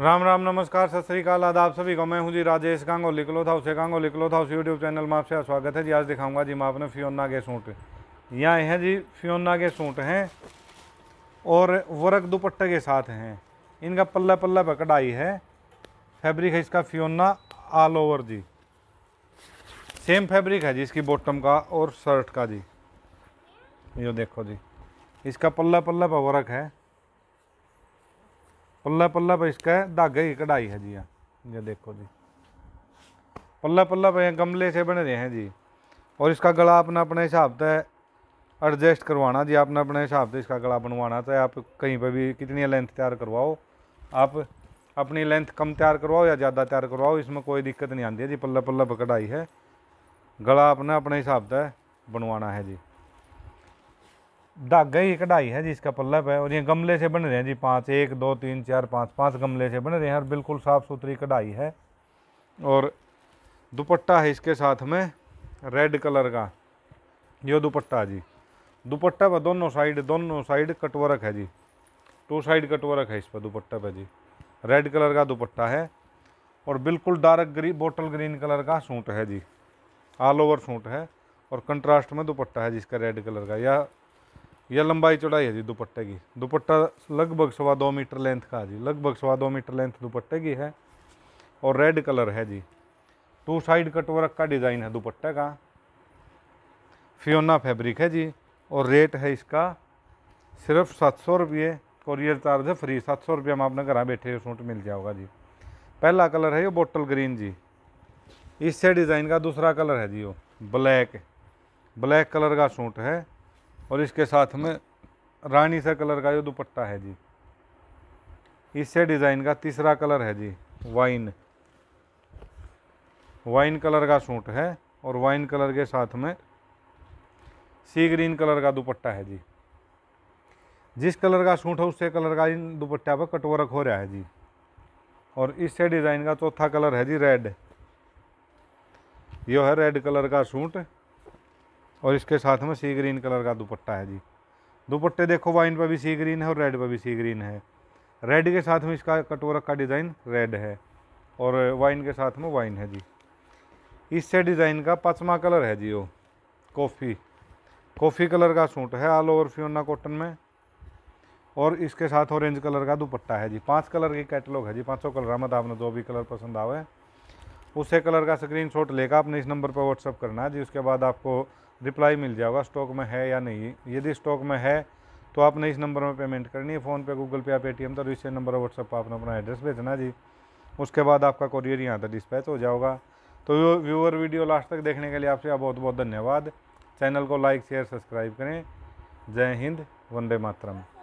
राम राम नमस्कार सत श्रीकाल आदाब सभी को मैं हूँ जी राजेश कांगो लिखलो था उसे कांगो लिख लो था उस यूट्यूब चैनल में आपसे स्वागत है जी आज दिखाऊंगा जी मैं आपने फियोना के सूट यहाँ हैं जी फियोना के सूट हैं और वर्क दुपट्टे के साथ हैं इनका पल्ला पल्ला पर कढ़ाई है फैब्रिक है इसका फ्योन्ना ऑल ओवर जी सेम फैब्रिक है जी इसकी बॉटम का और शर्ट का जी ये देखो जी इसका पल्ला पल्ला पर वर्क है पल्ला पल्ला पर इसका धागे की कढ़ाई है जी यहाँ ये देखो जी पल्ला पल्ला पर गमले से बने रहे हैं जी और इसका गला अपना अपने हिसाब से एडजस्ट करवाना जी आपने अपने हिसाब से इसका गला बनवाना चाहे आप कहीं पर भी कितनी लेंथ तैयार करवाओ आप अपनी लेंथ कम तैयार करवाओ या ज़्यादा तैयार करवाओ इसमें कोई दिक्कत नहीं आती है जी पल्ला पल्ला पर कढ़ाई है गला अपना अपने हिसाब से बनवाना है जी धागा ही कढ़ाई है जी इसका पल्ला है और ये गमले से बन रहे हैं जी पाँच एक दो तीन चार पाँच पाँच गमले से बन रहे हैं और बिल्कुल साफ़ सुथरी कढ़ाई है और दुपट्टा है इसके साथ में रेड कलर का ये दुपट्टा जी दुपट्टा पर दोनों साइड दोनों साइड कटवरक है जी टू साइड कटवरक है इस पर दुपट्टा पर जी रेड कलर का दुपट्टा है और बिल्कुल डार्क ग्री बोटल ग्रीन कलर का सूट है जी ऑल ओवर सूट है और कंट्रास्ट में दुपट्टा है जिसका रेड कलर का या यह लंबाई चौड़ाई है जी दुपट्टे की दुपट्टा लगभग सवा दो मीटर लेंथ का जी लगभग सवा दो मीटर लेंथ दुपट्टे की है और रेड कलर है जी टू साइड कटवर्क का डिज़ाइन है दुपट्टे का फियोना फैब्रिक है जी और रेट है इसका सिर्फ सात सौ रुपये कॉरियर चार्ज है फ्री सात सौ रुपये हम आपने घर बैठे सूट मिल जाओगा जी पहला कलर है ये बोटल ग्रीन जी इससे डिज़ाइन का दूसरा कलर है जी वो ब्लैक ब्लैक कलर का सूट है और इसके साथ में रानी सा कलर का जो दुपट्टा है जी इससे डिज़ाइन का तीसरा कलर है जी वाइन वाइन कलर का सूट है और वाइन कलर के साथ में सी ग्रीन कलर का दुपट्टा है जी जिस कलर का सूट है उससे कलर का इन दुपट्टा पर कटवरक हो रहा है जी और इससे डिज़ाइन का चौथा कलर है जी रेड यह है रेड कलर का सूट और इसके साथ में सी ग्रीन कलर का दुपट्टा है जी दुपट्टे देखो वाइन पर भी सी ग्रीन है और रेड पर भी सी ग्रीन है रेड के साथ में इसका कटोरक का डिज़ाइन रेड है और वाइन के साथ में वाइन है जी इससे डिज़ाइन का पचमा कलर है जी वो कॉफ़ी कॉफ़ी कलर का सूट है ऑल ओवर फ्योना कॉटन में और इसके साथ ऑरेंज कलर का दुपट्टा है जी पांच कलर की कैटलॉग है जी पांचों कलर मत तो आपने जो भी कलर पसंद आवे उसे कलर का स्क्रीनशॉट लेकर आपने इस नंबर पर व्हाट्सअप करना है जी उसके बाद आपको रिप्लाई मिल जाएगा स्टॉक में है या नहीं यदि स्टॉक में है तो आपने इस नंबर में पेमेंट करनी है फोन पे गूगल पे या पेटीएम तो इसी नंबर व्हाट्सएप पर आपने अपना एड्रेस भेजना जी उसके बाद आपका कोरियर यहाँ तक डिस्पैच हो जाएगा तो व्यूअर वीडियो लास्ट तक देखने के लिए आपसे बहुत बहुत धन्यवाद चैनल को लाइक शेयर सब्सक्राइब करें जय हिंद वंदे मातरम